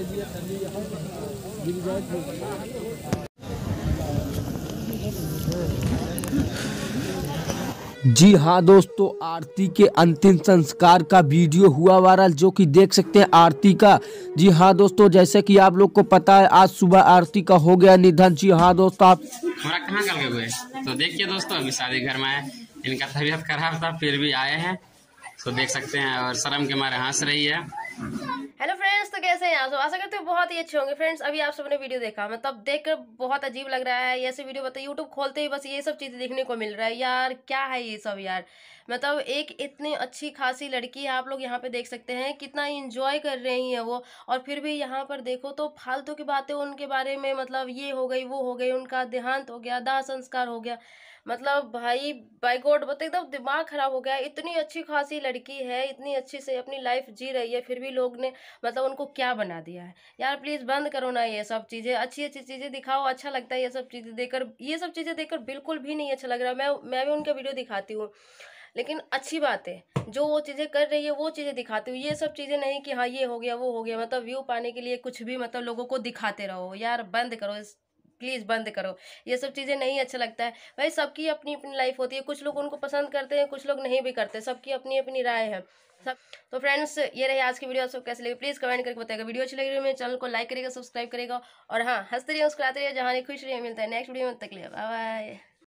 जी हाँ दोस्तों आरती के अंतिम संस्कार का वीडियो हुआ वायरल जो कि देख सकते हैं आरती का जी हाँ दोस्तों जैसे कि आप लोग को पता है आज सुबह आरती का हो गया निधन जी हाँ दोस्तों आप कहाँ कल गए तो देखिए दोस्तों अभी शादी घर में आए इनका तबीयत खराब था फिर भी आए हैं तो देख सकते हैं और शर्म के मारे हंस रही है दोस्तों कैसे हैं आप सब आशा करते हो बहुत ही अच्छे होंगे फ्रेंड्स अभी आप सबने वीडियो देखा मतलब देखकर बहुत अजीब लग रहा है ऐसे वीडियो बताइए यूट्यूब खोलते ही बस ये सब चीज़ें देखने को मिल रहा है यार क्या है ये सब यार मतलब एक इतनी अच्छी खासी लड़की है आप लोग यहाँ पे देख सकते हैं कितना इंजॉय कर रही है वो और फिर भी यहाँ पर देखो तो फालतू की बातें उनके बारे में मतलब ये हो गई वो हो गई उनका देहांत हो गया दाह संस्कार हो गया मतलब भाई बाई गॉड मतलब एकदम दिमाग ख़राब हो गया इतनी अच्छी खासी लड़की है इतनी अच्छी से अपनी लाइफ जी रही है फिर भी लोग ने मतलब उनको क्या बना दिया है यार प्लीज़ बंद करो ना ये सब चीज़ें अच्छी अच्छी चीज़ें दिखाओ अच्छा लगता है ये सब चीज़ें देखकर ये सब चीज़ें देखकर बिल्कुल भी नहीं अच्छा लग रहा मैं मैं भी उनका वीडियो दिखाती हूँ लेकिन अच्छी बात है जो वो चीज़ें कर रही है वो चीज़ें दिखाती हूँ ये सब चीज़ें नहीं कि हाँ ये हो गया वो हो गया मतलब व्यू पाने के लिए कुछ भी मतलब लोगों को दिखाते रहो यार बंद करो इस प्लीज़ बंद करो ये सब चीज़ें नहीं अच्छा लगता है भाई सबकी अपनी अपनी लाइफ होती है कुछ लोग उनको पसंद करते हैं कुछ लोग नहीं भी करते सबकी अपनी अपनी राय है सब तो फ्रेंड्स ये रही आज की वीडियो आप सब कैसे लगे प्लीज़ कमेंट करके बताएगा वीडियो अच्छी लगी मेरे चैनल को लाइक करेगा सब्सक्राइब करेगा और हाँ हंसते रहिए मुस्कुराते रहिए जहाँ खुश रहिए मिलता है नेक्स्ट वीडियो में तक लिया बाय